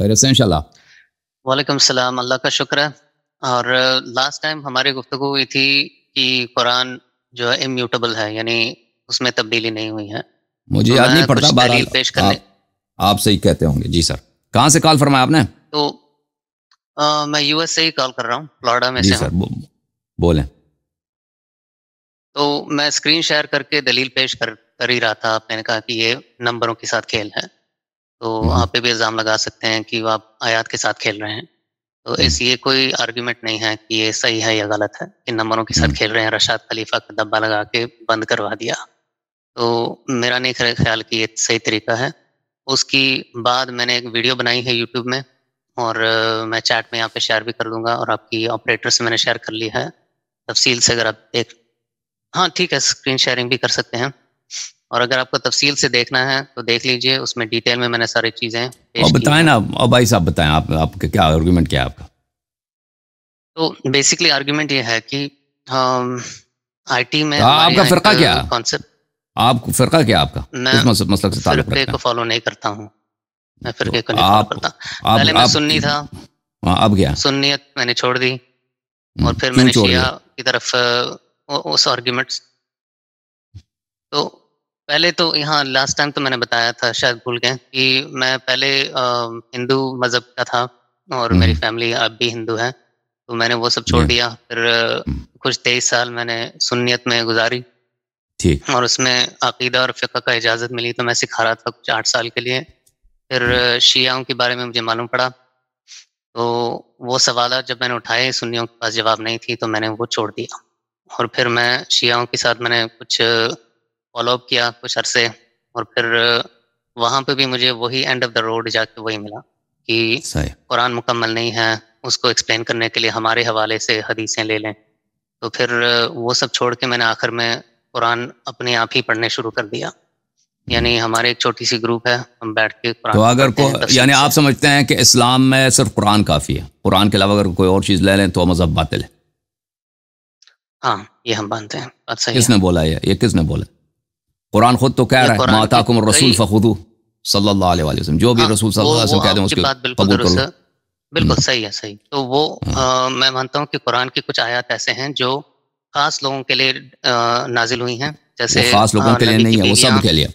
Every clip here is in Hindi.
खैर से इंशाल्लाह वालेकुम सलाम अल्लाह का शुक्र है और लास्ट टाइम हमारी गुफ्तगु हुई थी कि कुरान जो है इम्यूटेबल है यानी उसमें तब्दीली नहीं हुई है मुझे तो याद नहीं पड़ता बारह पेश करने आप, सही कहते होंगे जी सर कहाँ से कॉल फरमाया आपने तो आ, मैं यूएस से ही कॉल कर रहा हूँ फ्लोरिडा में जी से सर बो, बोले तो मैं स्क्रीन शेयर करके दलील पेश कर कर ही रहा था आपने कहा कि ये नंबरों के साथ खेल है तो वहाँ हम्म। पे भी इल्ज़ाम लगा सकते हैं कि आप आयात के साथ खेल रहे हैं तो हम्म। ऐसी ये कोई आर्ग्यूमेंट नहीं है कि ये सही है या गलत है इन नंबरों के साथ हम्म। खेल रहे हैं रशाद खलीफा का डब्बा लगा के बंद करवा दिया तो मेरा नहीं ख्याल कि ये सही तरीका है उसकी बाद मैंने एक वीडियो बनाई है यूट्यूब में और मैं चैट में यहाँ पे शेयर भी कर दूंगा और आपकी ऑपरेटर से मैंने शेयर कर लिया है तफसील से अगर आप देख हाँ ठीक है स्क्रीन शेयरिंग भी कर सकते हैं और अगर आपको तफसील से देखना है तो देख लीजिए उसमें डिटेल में मैंने सारी चीज़ें और बताएं ना और भाई साहब बताएं आप आपका क्या आर्गूमेंट क्या है आपका तो बेसिकली आर्गूमेंट ये है कि आई टी में हाँ, आपका फ़िरका क्या कॉन्सेप्ट आप फ़िरका क्या आपका किस मसलक से ताल्लुक को फॉलो नहीं करता हूँ मैं फिर तो को नहीं फॉलो करता पहले मैं सुन्नी था हाँ, अब क्या सुन्नीत मैंने छोड़ दी हम्म, और फिर मैंने शिया की तरफ उस आर्ग्यूमेंट्स तो पहले तो यहाँ लास्ट टाइम तो मैंने बताया था शायद भूल गए कि मैं पहले हिंदू मज़हब का था और मेरी फैमिली हम्म। अब भी हिंदू है तो मैंने वो सब छोड़ हम्म। दिया फिर हम्म। कुछ तेईस साल मैंने सुन्नियत में गुजारी और उसमें अकीदा और फ़िका का इजाज़त मिली तो मैं सिखा रहा था कुछ आठ साल के लिए फिर शियाओं के बारे में मुझे मालूम पड़ा तो वो सवाल जब मैंने उठाए सुन्नियों के पास जवाब नहीं थी तो मैंने वो छोड़ दिया और फिर मैं शियाओं के साथ मैंने कुछ फॉलो अप किया कुछ अरसे और फिर वहाँ पे भी मुझे वही एंड ऑफ द रोड जाके वही मिला कि कुरान मुकम्मल नहीं है उसको एक्सप्लेन करने के लिए हमारे हवाले से हदीसें ले लें तो फिर वो सब छोड़ के मैंने आखिर में कुरान अपने आप ही पढ़ने शुरू कर दिया यानी हम्म। हमारे एक छोटी सी ग्रुप है हम बैठ के कुरान तो अगर को यानी आप समझते हैं कि इस्लाम में सिर्फ कुरान काफ़ी है कुरान के अलावा अगर कोई और चीज़ ले लें तो मज़हब बातिल हाँ ये हम मानते हैं सही किसने बोला ये ये किसने बोला कुरान खुद तो कह रहा है माता रसूल फखुदू सल्लल्लाहु जो भी रसूल सल्लल्लाहु बिल्कुल सही है सही तो वो आ, मैं मानता हूँ कि कुरान की कुछ आयत ऐसे हैं जो खास लोगों के लिए नाजिल हुई हैं जैसे खास लोगों के लिए नहीं है वो सब के लिए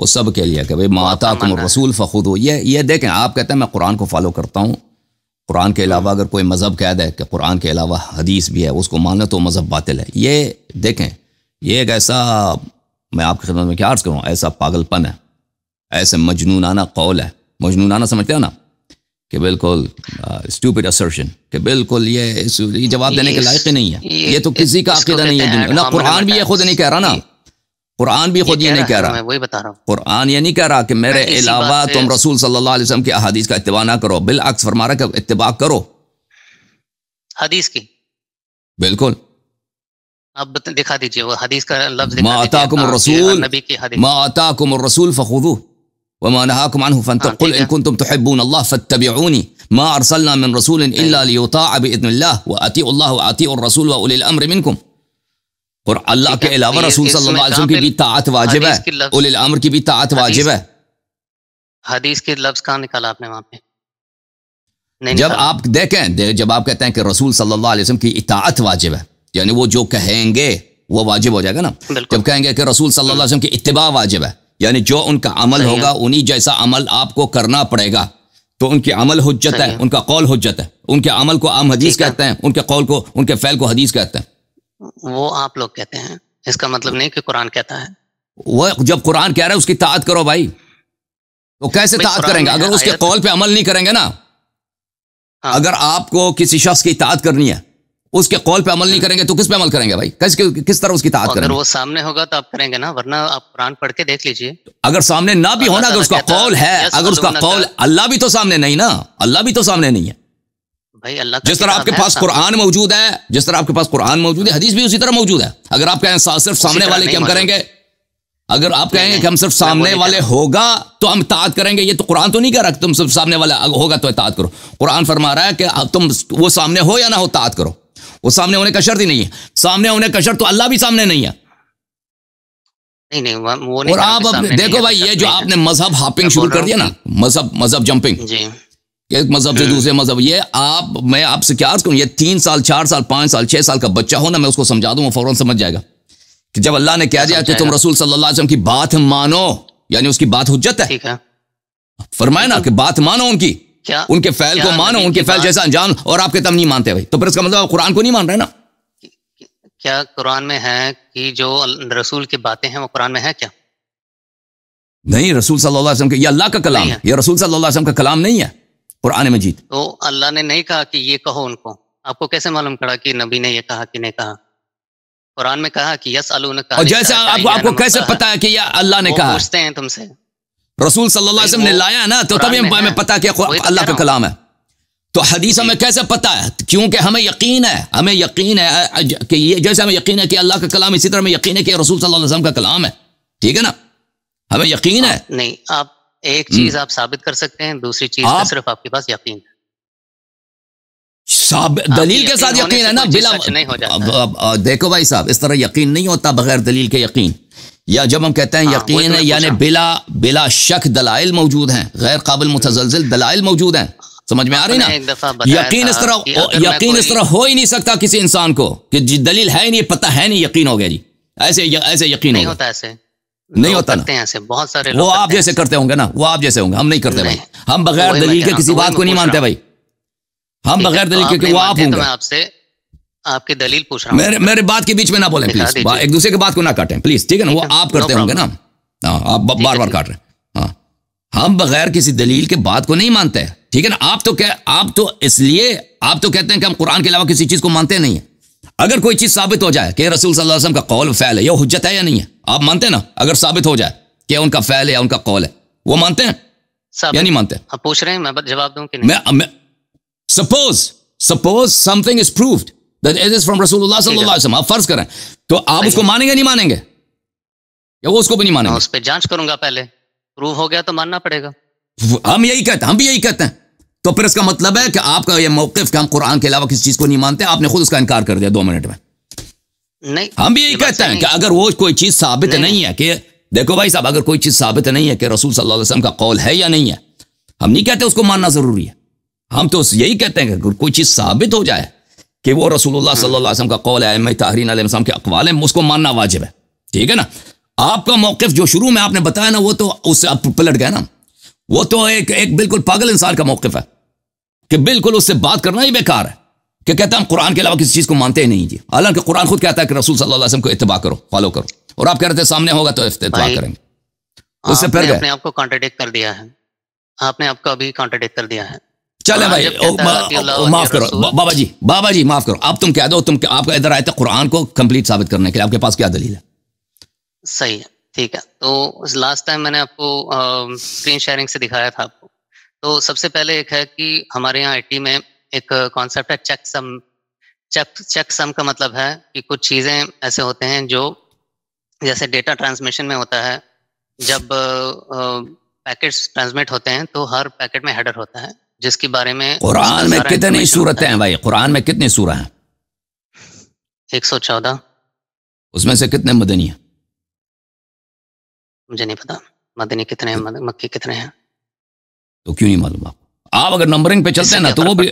वो सब के लिए कि भाई माता तुम रसूल फ़खुद हो ये ये देखें आप कहते हैं मैं कुरान को फॉलो करता हूँ कुरान के अलावा हाँ। अगर कोई मज़हब कह दे कि कुरान के अलावा हदीस भी है उसको मानना तो मज़हब बातिल है ये देखें ये एक ऐसा मैं आपकी खिदमत में क्या अर्ज करूँ ऐसा पागलपन है ऐसे मजनूनाना कौल है मजनूनाना समझते हो ना कि बिल्कुल स्टूपिड असर्शन कि बिल्कुल ये जवाब देने के लायक ही नहीं है ये, तो किसी का अकीदा नहीं है ना कुरान भी ये खुद नहीं कह रहा ना कुरान भी खुद ये, नहीं कह रहा वही बता रहा हूँ कुरान ये नहीं कह रहा कि मेरे अलावा तुम रसूल सल्लल्लाहु अलैहि वसल्लम की अहादीस का इत्तबा ना करो बिल अक्स फरमा रहा कि इत्तबा करो हदीस की बिल्कुल आप दिखा दीजिए वो हदीस का लफ्ज रसूल नबी की हदीस माताकुम रसूल फखुदू वमा नहाकुम अनहु हाँ, फंतकुल इन कुंतुम तुहिब्बून अल्लाह फत्तबिऊनी मा अरसलना मिन रसूल इल्ला लियुताअ बिइذनिल्लाह व अतीउ अल्लाह व अतीउ रसूल व उलिल अम्र मिनकुम और अल्लाह के अलावा तो रसूल सल्लल्लाहु अलैहि वसल्लम की भी ताअत वाजिब है उलिल अम्र की भी ताअत वाजिब है हदीस के लफ्ज कहाँ निकाला आपने वहां पे नहीं जब आप देखें जब आप कहते हैं कि रसूल सल्लल्लाहु अलैहि वसल्लम की इताअत वाजिब है यानी वो जो कहेंगे वो वाजिब हो जाएगा ना जब कहेंगे कि रसूल सल्लल्लाहु अलैहि वसल्लम की इत्तबा वाजिब है यानी जो उनका अमल होगा उन्हीं जैसा अमल आपको करना पड़ेगा तो उनके अमल हजत है उनका कौल हजत है उनके अमल को आम हदीस कहते हैं उनके कौल को उनके फैल को हदीस कहते हैं वो आप लोग कहते हैं इसका मतलब नहीं कि कुरान कहता है वो जब कुरान कह रहा है उसकी ताद करो भाई तो कैसे ताद करेंगे अगर उसके कौल पे अमल नहीं करेंगे ना हाँ। अगर आपको किसी शख्स की ताद करनी है उसके कॉल पे अमल नहीं करेंगे तो किस पे अमल करेंगे भाई किस किस तरह उसकी ताकत करेंगे अगर वो सामने होगा तो आप करेंगे ना वरना आप कुरान पढ़ के देख लीजिए अगर सामने ना भी होना अगर उसका कॉल है अगर उसका कॉल अल्लाह भी तो सामने नहीं ना अल्लाह भी तो सामने नहीं है भाई अल्लाह जिस तरह आपके पास कुरान मौजूद है जिस तरह आपके पास कुरान मौजूद है हदीस भी उसी तरह मौजूद है अगर आप कहें सिर्फ सामने वाले के हम करेंगे अगर आप कहेंगे कि हम सिर्फ सामने वाले होगा तो हम तात करेंगे ये तो कुरान तो नहीं कह रहा तुम सिर्फ सामने वाला होगा तो तात करो कुरान फरमा रहा है कि तुम वो सामने हो या ना हो तात करो वो सामने होने का शर्त ही नहीं है सामने होने का शर्त तो अल्लाह भी सामने नहीं है नहीं नहीं वो नहीं और आप देखो तो नहीं भाई ये जो आपने मजहब हापिंग शुरू कर दिया ना मजहब मजहब जंपिंग जी एक मजहब से हम्म। दूसरे मजहब ये आप मैं आपसे क्या अर्ज करूँ ये तीन साल चार साल पांच साल छह साल का बच्चा हो ना मैं उसको समझा दूं वो फौरन समझ जाएगा कि जब अल्लाह ने कह दिया कि तुम रसूल सल्लाम की बात मानो यानी उसकी बात हजत है फरमाए ना कि बात मानो उनकी क्या उनके फैल को मानो उनके फैल जैसा अंजाम और आपके तम नहीं मानते भाई तो फिर इसका मतलब आप कुरान को नहीं मान रहे ना क्या कुरान में है कि जो रसूल की बातें हैं वो कुरान में है क्या नहीं रसूल सल्लल्लाहु अलैहि वसल्लम के ये अल्लाह का कलाम है ये रसूल सल्लल्लाहु अलैहि वसल्लम का कलाम नहीं है कुरान मजीद तो अल्लाह ने नहीं कहा कि ये कहो उनको आपको कैसे मालूम पड़ा कि नबी ने ये कहा कि नहीं कहा कुरान में कहा कि यस अलू ने कहा जैसे आपको आपको कैसे पता है कि ये अल्लाह ने कहा पूछते हैं तुमसे रसूल सल्लाम ने लाया ना तो तभी हमें पता कि तो अल्लाह का कलाम है तो हदीस हमें कैसे पता है क्योंकि हमें यकीन है हमें यकीन है कि ये जैसे हमें यकीन है कि अल्लाह का कलाम इसी तरह हमें यकीन है कि रसूल सल्लल्लाहु अलैहि वसल्लम का कलाम है ठीक है ना हमें यकीन है नहीं आप एक चीज हम्म। आप साबित कर सकते हैं दूसरी चीज आप, तो सिर्फ आपके पास यकीन है दलील के साथ यकीन है ना बिला नहीं हो जाता देखो भाई साहब इस तरह यकीन नहीं होता बगैर दलील के यकीन या जब हम कहते हैं हाँ, तो यकीन है यानी बिला बिला शक दलाइल मौजूद हैं गैर काबिल मुतजलजिल दलाइल मौजूद हैं समझ में आ रही ना यकीन इस तरह यकीन इस तरह हो ही नहीं सकता किसी इंसान को कि दलील है नहीं पता है नहीं यकीन हो गया जी ऐसे ऐसे यकीन नहीं होता ऐसे नहीं होता ना ऐसे बहुत सारे वो आप जैसे करते होंगे ना वो आप जैसे होंगे हम नहीं करते भाई हम बगैर दलील के किसी बात को नहीं मानते भाई हम बगैर तो दलील के वो आप तो होंगे आपसे आपकी दलील पूछ रहा मेरे मेरे बात के बीच में ना बोले प्लीज एक दूसरे के बात को ना काटें प्लीज ठीक है ना वो आप करते होंगे ना हाँ आप बार बार काट रहे हैं हाँ। हम बगैर किसी दलील के बात को नहीं मानते ठीक है ना आप तो कह आप तो इसलिए आप तो कहते हैं कि हम कुरान के अलावा किसी चीज को मानते नहीं है अगर कोई चीज साबित हो जाए कि रसूल सल्लल्लाहु अलैहि वसल्लम का कौल फैल है यह हजत है या नहीं है आप मानते ना अगर साबित हो जाए कि उनका फैल है या उनका कौल है वो मानते हैं या नहीं मानते आप पूछ रहे हैं मैं जवाब दूं कि नहीं मैं suppose suppose something is proved that is from रसूलुल्लाह सल्लल्लाहु अलैहि वसल्लम फर्ज करें तो आप उसको मानेंगे नहीं मानेंगे या वो उसको भी नहीं मानेंगे उस पर जांच करूंगा पहले प्रूव हो गया तो मानना पड़ेगा हम यही कहते हैं हम भी यही कहते हैं तो फिर इसका मतलब है कि आपका ये मौकफ कि हम कुरान के अलावा किसी चीज को नहीं मानते आपने खुद उसका इनकार कर दिया दो मिनट में नहीं हम भी यही कहते हैं कि अगर वो कोई चीज साबित नहीं, नहीं है कि देखो भाई साहब अगर कोई चीज साबित नहीं है कि रसूल सल्लल्लाहु अलैहि वसल्लम का कौल है या नहीं है हम नहीं कहते उसको मानना जरूरी है हम तो यही कहते हैं कि कोई चीज साबित हो जाए कि वो रसूलुल्लाह सल्लल्लाह अलैहि वसल्लम का कौल है तहरीन के अकवाल है उसको मानना वाजिब है ठीक है ना आपका मौकफ जो शुरू में आपने बताया ना वो तो उससे आप पलट गए ना वो तो एक एक बिल्कुल पागल इंसान का मौकफ है कि बिल्कुल उससे बात करना ही बेकार है कि कहता हम कुरान के अलावा किसी चीज़ को मानते ही नहीं जी हालांकि कुरान खुद कहता है कि रसूल सल्लल्लाहु अलैहि वसल्लम को इतबा करो फॉलो करो और आप कह रहे थे सामने होगा तो इतबा करेंगे उससे पहले आपको कॉन्ट्रेडिक्ट कर दिया है आपने आपका अभी कॉन्ट्रेडिक्ट कर दिया है चले भाई माफ करो बाबा जी बाबा जी माफ करो आप तुम क्या दो तुम आपका इधर आए थे कुरान को कंप्लीट साबित करने के लिए आपके पास क्या दलील है सही है ठीक है तो लास्ट टाइम मैंने आपको स्क्रीन शेयरिंग से दिखाया था आपको तो सबसे पहले एक है कि हमारे यहाँ आई में एक कॉन्सेप्ट है check sum check check sum का मतलब है कि कुछ चीज़ें ऐसे होते हैं जो जैसे डेटा ट्रांसमिशन में होता है जब पैकेट्स ट्रांसमिट होते हैं तो हर पैकेट में हेडर होता है जिसके बारे में कुरान में कितनी सूरतें हैं भाई कुरान में कितनी सूर हैं एक सौ चौदह उसमें से कितने मदनी हैं मुझे नहीं पता मदनी कितने हैं मक्की कितने हैं तो क्यों नहीं मालूम आप आप अगर नंबरिंग पे चलते हैं ना तो वो भी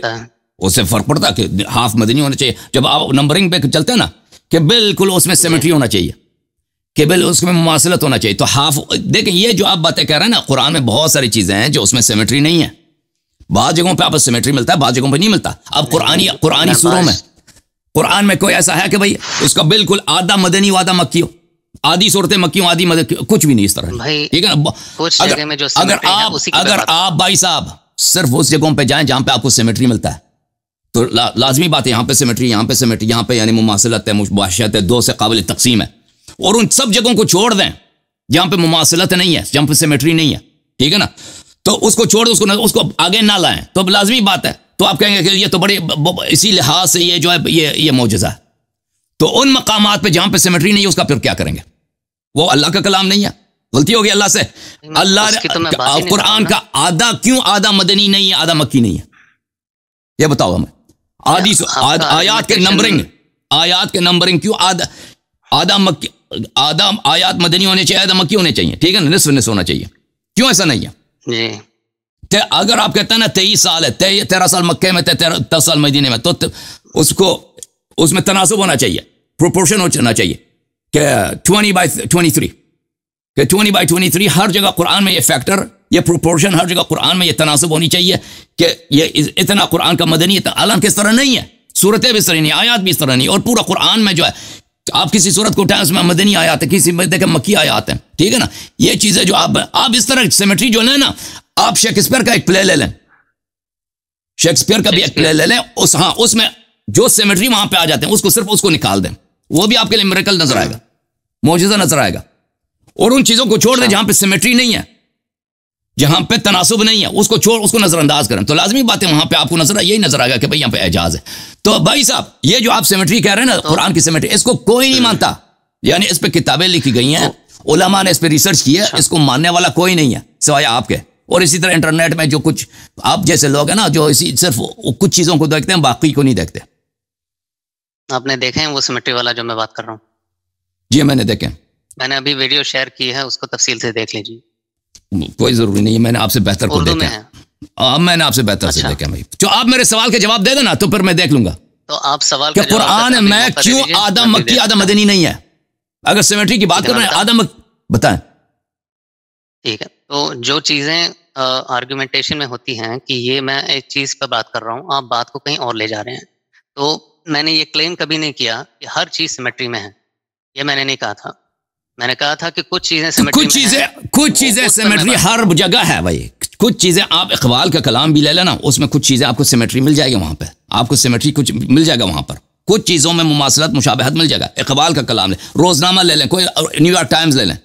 उससे फर्क पड़ता कि हाफ मदनी होना चाहिए जब आप नंबरिंग पे चलते हैं ना कि बिल्कुल उसमें सिमेट्री होना चाहिए कि बिल उसमें मुासिलत होना चाहिए तो हाफ देखें ये जो आप बातें कह रहे हैं ना कुरान में बहुत सारी चीज़ें हैं जो उसमें सिमेट्री नहीं है बाद जगहों पर आपको सिमेट्री मिलता है बाद जगहों पर नहीं मिलता अब कुरानी कुरानी सुरों में कुरान में कोई ऐसा है कि भाई उसका बिल्कुल आधा मदनी वादा मक्की हो आधी सूरतें मक्की हो आधी मदनी कुछ भी नहीं इस तरह ठीक है ना अगर, में जो अगर आप अगर आप भाई साहब सिर्फ उस जगहों पर जाए जहां पर आपको सिमेट्री मिलता है तो लाजमी बात है यहाँ पे सिमेट्री यहाँ पे सिमेट्री यहाँ पे यानी मुमासलत है मुबाशत है दो से काबिल तकसीम है और उन सब जगहों को छोड़ दें जहां पर मुमासलत नहीं है जहां पर सिमेट्री नहीं है ठीक है ना तो उसको छोड़ दो उसको उसको आगे ना लाएं तो अब लाजमी बात है तो आप कहेंगे कि ये तो बड़े इसी लिहाज से ये जो है ये ये मोजा है तो उन मकाम पर जहां पर सिमेट्री नहीं है उसका फिर क्या करेंगे वो अल्लाह का कलाम नहीं है गलती होगी अल्लाह से अल्लाह तो कुरान का आधा क्यों आधा मदनी नहीं है आधा मक्की नहीं है ये बताओ हमें आदि आयात के नंबरिंग आयात के नंबरिंग क्यों आधा आधा मक्की आधा आयात मदनी होने चाहिए आधा मक्की होने चाहिए ठीक है ना निस्व निस्व होना चाहिए क्यों ऐसा नहीं है जी ते अगर आप कहते हैं ना तेईस साल है तेईस तेरह साल मक्के में थे तेरह दस साल मदीने में तो उसको उसमें तनासब होना चाहिए प्रोपोर्शन होना चाहिए ट्वेंटी बाई ट्वेंटी थ्री कि ट्वेंटी बाई ट्वेंटी थ्री हर जगह कुरान में ये फैक्टर ये प्रोपोर्शन हर जगह कुरान में ये तनासब होनी चाहिए कि ये इतना कुरान का मदनी हालांकि किस तरह नहीं है सूरतें भी इस तरह नहीं आयात भी इस तरह नहीं और पूरा कुरान में जो है आप किसी सूरत को उठाएं उसमें मदनी आयात है किसी में देखें मक्की आयात है ठीक है ना ये चीजें जो आप आप इस तरह सिमेट्री जो है ना आप शेक्सपियर का एक प्ले ले लें शेक्सपियर का भी एक प्ले ले लें उस हाँ उसमें जो सिमेट्री वहां पे आ जाते हैं उसको सिर्फ उसको निकाल दें वो भी आपके लिए मेरेकल नजर आएगा मुआजा नजर आएगा और उन चीजों को छोड़ दें जहां पर सिमेट्री नहीं है जहां पे तनासुब नहीं है उसको छोड़ उसको नजरअंदाज करें तो लाजमी बातें वहां पे आपको नजर यही नजर आएगा कि भाई यहाँ पे एजाज है तो भाई साहब ये जो आप सिमेट्री कह रहे हैं ना तो- कुरान की सिमेट्री इसको कोई नहीं हम्म। मानता यानी इस पर किताबें लिखी गई हैं ओलामा ने इस पर रिसर्च किया है इसको मानने वाला कोई नहीं है सिवाय आपके और इसी तरह इंटरनेट में जो कुछ आप जैसे लोग हैं ना जो इसी सिर्फ कुछ चीज़ों को देखते हैं बाकी को नहीं देखते आपने देखे हैं वो सिमेट्री वाला जो मैं बात कर रहा हूँ जी मैंने देखे मैंने अभी वीडियो शेयर की है उसको तफसील से देख लीजिए कोई जरूरी नहीं मैंने आपसे बेहतर को देखा है अब मैंने आपसे बेहतर अच्छा। से देखा भाई जो तो आप मेरे सवाल के जवाब दे देना तो फिर मैं देख लूंगा तो आप सवाल कुरान मैं क्यों आदम मक्की आदम मदनी नहीं है अगर सिमेट्री की बात करें आदम बताएं ठीक है तो जो चीज़ें आर्गुमेंटेशन में होती हैं कि ये मैं एक चीज़ पर बात कर रहा हूँ आप बात को कहीं और ले जा रहे हैं तो मैंने ये क्लेम कभी नहीं किया कि हर चीज़ सिमेट्री में है ये मैंने नहीं कहा था मैंने कहा था कि कुछ चीज़ें तो कुछ चीज़ें कुछ चीज़ें सिमेट्री हर जगह है भाई कुछ चीज़ें आप इकबाल का कलाम भी ले लेना उसमें कुछ चीज़ें आपको सिमेट्री मिल जाएगी वहां पर आपको सिमेट्री कुछ मिल जाएगा वहां पर कुछ चीज़ों में मुमासलत मुशाबहत मिल जाएगा इकबाल का कलाम ले रोज़नामा ले लें कोई न्यूयॉर्क टाइम्स ले लें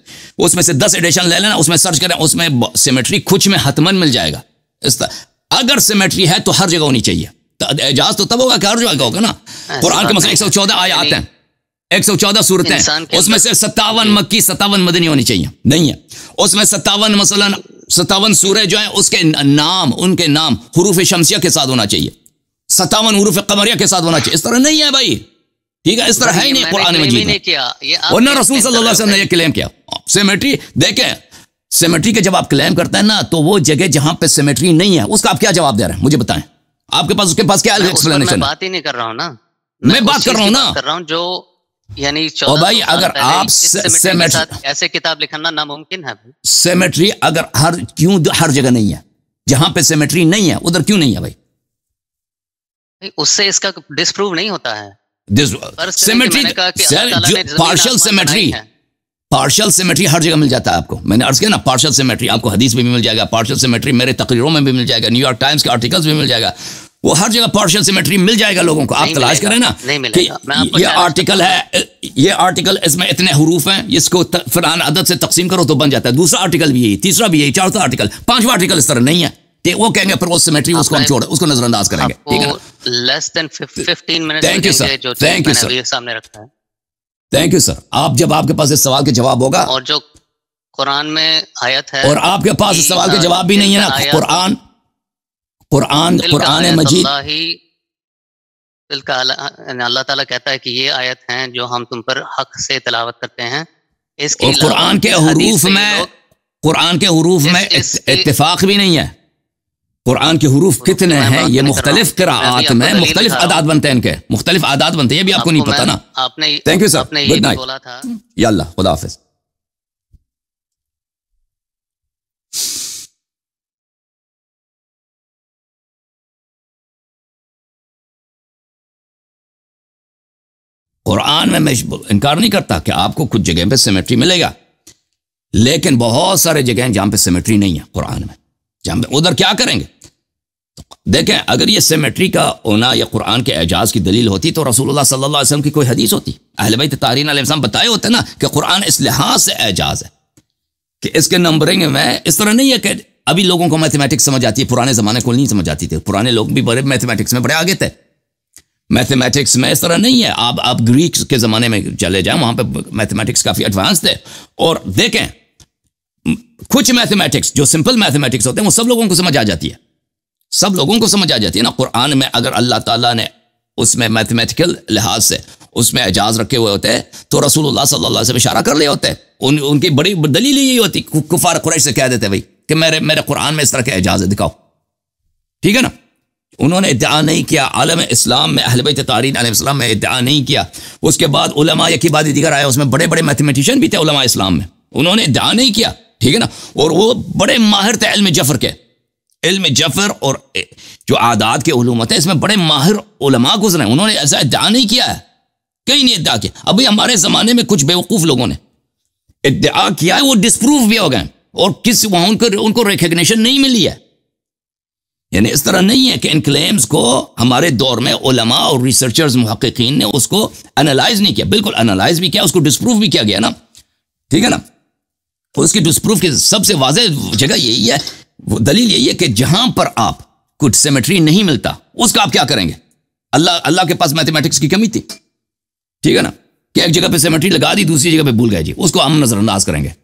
उसमें से दस एडिशन ले लेना उसमें सर्च करें उसमें सिमेट्री कुछ में हतमन मिल जाएगा इस तरह अगर सिमेट्री है तो हर जगह होनी चाहिए एजाज तो तब होगा कि हर जगह होगा ना हाँ, कुरान के मसले एक सौ चौदह आते हैं एक सौ चौदह सूरतें उसमें से सत्तावन मक्की सत्तावन मदनी होनी चाहिए नहीं है उसमें सत्तावन मसला सत्तावन सूर्य जो है उसके नाम उनके नाम हरूफ शमसिया के साथ होना चाहिए सतावन हरूफ कमरिया के साथ होना चाहिए इस तरह नहीं है भाई ठीक है इस तरह है नहीं मजीद रसूल सल्लल्लाहु अलैहि वसल्लम ने क्लेम किया सिमेट्री देखें सिमेट्री के जब आप क्लेम करते हैं ना तो वो जगह जहां पे सिमेट्री नहीं है उसका आप क्या जवाब दे रहे हैं मुझे बताएं आपके पास उसके पास क्या एक्सप्लेनेशन बात ही नहीं कर रहा हूँ ना मैं बात कर रहा हूँ ना कर रहा हूँ जो यानी और भाई अगर आप ऐसे किताब लिखना नामुमकिन है सेमेट्री अगर हर क्यों हर जगह नहीं है जहां पे सेमेट्री नहीं है उधर क्यों नहीं है भाई उससे इसका डिस्प्रूव नहीं होता है symmetry partial symmetry partial symmetry हर जगह मिल जाता है आपको मैंने अर्ज किया ना पार्शल सिमेट्री आपको हदीस में भी मिल जाएगा पार्शल सिमेट्री मेरे तकरीरों में भी मिल जाएगा न्यूयॉर्क टाइम्स के आर्टिकल्स में मिल जाएगा वो हर जगह पार्शियल सिमेट्री मिल जाएगा लोगों को आप तलाश करें ना कि ये आर्टिकल है ये आर्टिकल इसमें इतने हरूफ हैं इसको फलान अदद से तकसीम करो तो बन जाता है दूसरा आर्टिकल भी यही तीसरा भी यही चौथा आर्टिकल पांचवा आर्टिकल इस तरह नहीं है वो कहेंगे फिर वो सिमेट्री उसको हम छोड़ उसको नजरअंदाज करेंगे ठीक है less than 15 minute thank you sir thank you sir सामने रखा है थैंक यू सर आप जब आपके पास इस सवाल के जवाब होगा और जो कुरान में आयत है और आपके पास इस सवाल के जवाब भी नहीं है ना कुरान कुरान कुरान मजीद अल्लाह ताला कहता है कि ये आयत हैं जो हम तुम पर हक से तलावत करते हैं इसके कुरान के हरूफ में कुरान के हरूफ में इत्तिफाक भी नहीं है कुरान के हरूफ तो कितने तो हैं ये मुख्तलिफ किरात तो में मुख्तलिफ आदात बनते हैं इनके मुख्तलिफ आदात बनते हैं ये भी आपको नहीं पता ना आपने thank you sir good night या खुदा हाफिज़ कुरान में मैं इनकार नहीं करता कि आपको कुछ जगह पे सिमेट्री मिलेगा लेकिन बहुत सारे जगह जहां पे सिमेट्री नहीं है कुरान में जहां उधर क्या करेंगे तो देखें अगर ये सेमेट्री का होना या कुरान के एजाज की दलील होती तो रसूलुल्लाह सल्लल्लाहु अलैहि वसल्लम की कोई हदीस होती अहल भाई तारीन आलम बताए होते ना कि कुरान इस लिहाज से एजाज है कि इसके नंबरिंग में इस तरह नहीं है कि अभी लोगों को मैथमेटिक्स समझ आती है पुराने ज़माने को नहीं समझ आती थी पुराने लोग भी बड़े मैथमेटिक्स में बड़े आगे थे मैथमेटिक्स में इस तरह नहीं है आप आप ग्रीक के ज़माने में चले जाएं वहाँ पे मैथमेटिक्स काफ़ी एडवांस थे और देखें कुछ मैथमेटिक्स जो सिंपल मैथमेटिक्स होते हैं वो सब लोगों को समझ आ जाती है सब लोगों को समझ आ जाती है ना कुरान में अगर अल्लाह ताला ने उसमें मैथमेटिकल लिहाज से उसमें एजाज रखे हुए होते हैं तो रसूलुल्लाह सल्लल्लाहु अलैहि वसल्लम इशारा कर लिए होते उन उनकी बड़ी दलील यही होती कुफार कुरैश से कह देते भाई कि मेरे मेरे कुरान में इस तरह के एजाज दिखाओ ठीक है ना उन्होंने इद्दा नहीं किया आलम इस्लाम में अहलब तारीन आलम में इद्दा नहीं किया उसके बाद उलमा यकी दिखा रहा है उसमें बड़े बड़े मैथमेटिशियन भी थे उलमा इस्लाम में उन्होंने इद्दा नहीं किया ठीक है ना और वो बड़े माहिर थे इल्म जफर के इल्म जफर और जो आदात के थे इसमें बड़े माहिर उलमा गुजरे उन्होंने ऐसा इद्दा नहीं किया है कहीं नहीं इद्दा किया अभी हमारे ज़माने में कुछ बेवकूफ़ लोगों ने इद्दा किया है वो डिसप्रूव भी हो गए और किस वहां उनको उनको रिकग्निशन नहीं मिली है यानी इस तरह नहीं है कि इन क्लेम्स को हमारे दौर में उलमा और रिसर्चर्स महक्कीन ने उसको एनालाइज नहीं किया बिल्कुल एनालाइज भी किया उसको डिसप्रूव भी किया गया ना ठीक है ना और उसकी डिस्प्रूफ की सबसे वाज जगह यही है वो दलील यही है कि जहां पर आप कुछ सेमेट्री नहीं मिलता उसका आप क्या करेंगे अल्लाह अल्लाह के पास मैथमेटिक्स की कमी थी ठीक है ना कि एक जगह पे सेमेट्री लगा दी दूसरी जगह पे भूल गए जी उसको हम नजरअंदाज करेंगे